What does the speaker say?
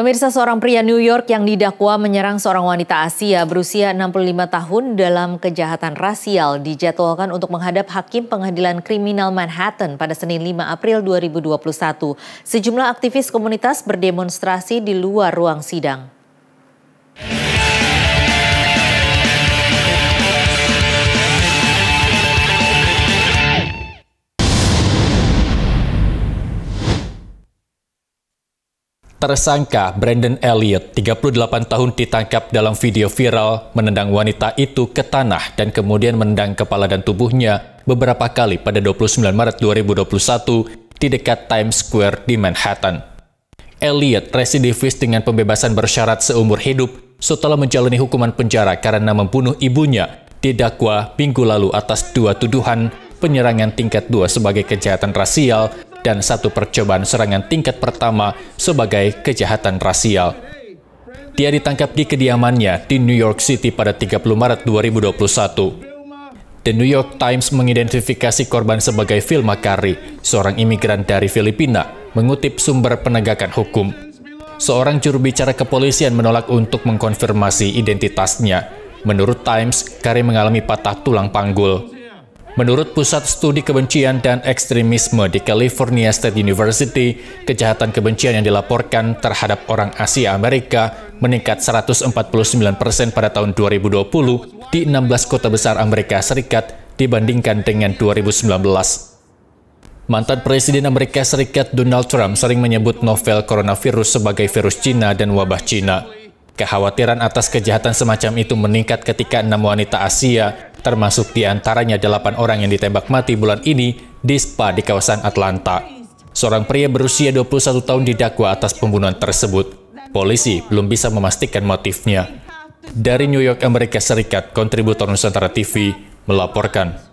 Pemirsa seorang pria New York yang didakwa menyerang seorang wanita Asia berusia 65 tahun dalam kejahatan rasial dijadwalkan untuk menghadap hakim pengadilan kriminal Manhattan pada Senin 5 April 2021. Sejumlah aktivis komunitas berdemonstrasi di luar ruang sidang. Tersangka Brandon Elliot, 38 tahun ditangkap dalam video viral menendang wanita itu ke tanah dan kemudian menendang kepala dan tubuhnya beberapa kali pada 29 Maret 2021 di dekat Times Square di Manhattan. Elliot residivis dengan pembebasan bersyarat seumur hidup setelah menjalani hukuman penjara karena membunuh ibunya didakwa minggu lalu atas dua tuduhan penyerangan tingkat dua sebagai kejahatan rasial dan satu percobaan serangan tingkat pertama sebagai kejahatan rasial. Dia ditangkap di kediamannya di New York City pada 30 Maret 2021. The New York Times mengidentifikasi korban sebagai Phil Makari, seorang imigran dari Filipina, mengutip sumber penegakan hukum. Seorang juru bicara kepolisian menolak untuk mengkonfirmasi identitasnya. Menurut Times, Kari mengalami patah tulang panggul. Menurut Pusat Studi Kebencian dan Ekstremisme di California State University, kejahatan kebencian yang dilaporkan terhadap orang Asia Amerika meningkat 149 persen pada tahun 2020 di 16 kota besar Amerika Serikat dibandingkan dengan 2019. Mantan Presiden Amerika Serikat Donald Trump sering menyebut novel coronavirus sebagai virus Cina dan wabah Cina. Kekhawatiran atas kejahatan semacam itu meningkat ketika enam wanita Asia termasuk di antaranya delapan orang yang ditembak mati bulan ini di spa di kawasan Atlanta. Seorang pria berusia 21 tahun didakwa atas pembunuhan tersebut. Polisi belum bisa memastikan motifnya. Dari New York, Amerika Serikat, kontributor Nusantara TV melaporkan.